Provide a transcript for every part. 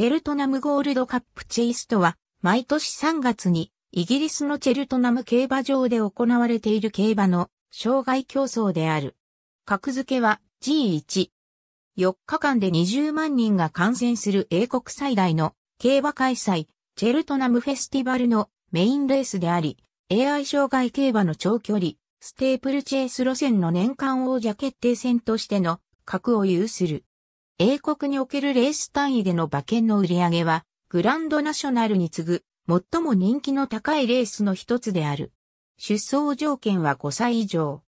チェルトナムゴールドカップチェイスとは、毎年3月にイギリスのチェルトナム競馬場で行われている競馬の障害競争である。格付けは G1。4日間で20万人が観戦する英国最大の競馬開催、チェルトナムフェスティバルのメインレースであり、AI 障害競馬の長距離、ステープルチェイス路線の年間王者決定戦としての格を有する。英国におけるレース単位での馬券の売り上げは、グランドナショナルに次ぐ、最も人気の高いレースの一つである。出走条件は5歳以上。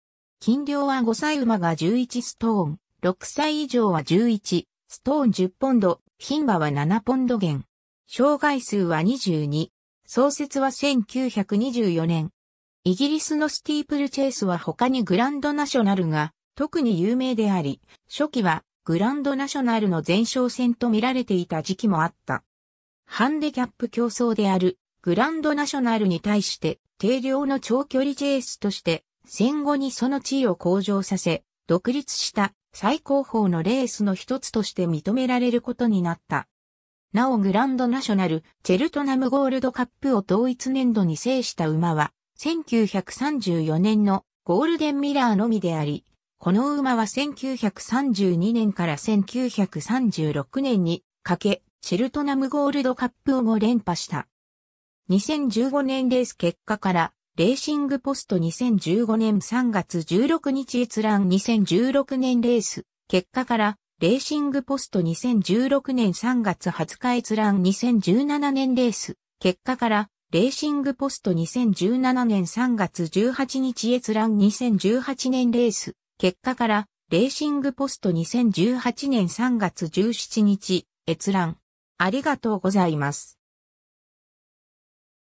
金量は5歳馬が11ストーン、6歳以上は11、ストーン10ポンド、牝馬は7ポンド減。障害数は22。創設は1924年。イギリスのスティープルチェイスは他にグランドナショナルが特に有名であり、初期はグランドナショナルの前哨戦と見られていた時期もあった。ハンデキャップ競争であるグランドナショナルに対して定量の長距離チェイスとして戦後にその地位を向上させ独立した最高峰のレースの一つとして認められることになった。なおグランドナショナルチェルトナムゴールドカップを同一年度に制した馬は1934年のゴールデンミラーのみであり、この馬は1932年から1936年にかけ、チェルトナムゴールドカップを連覇した。2015年レース結果から、レーシングポスト2015年3月16日閲覧2016年レース結果から、レーシングポスト2016年3月20日閲覧2017年レース結果から、レーシングポスト2017年3月18日閲覧2018年レース結果から、レーシングポスト2018年3月17日、閲覧。ありがとうございます。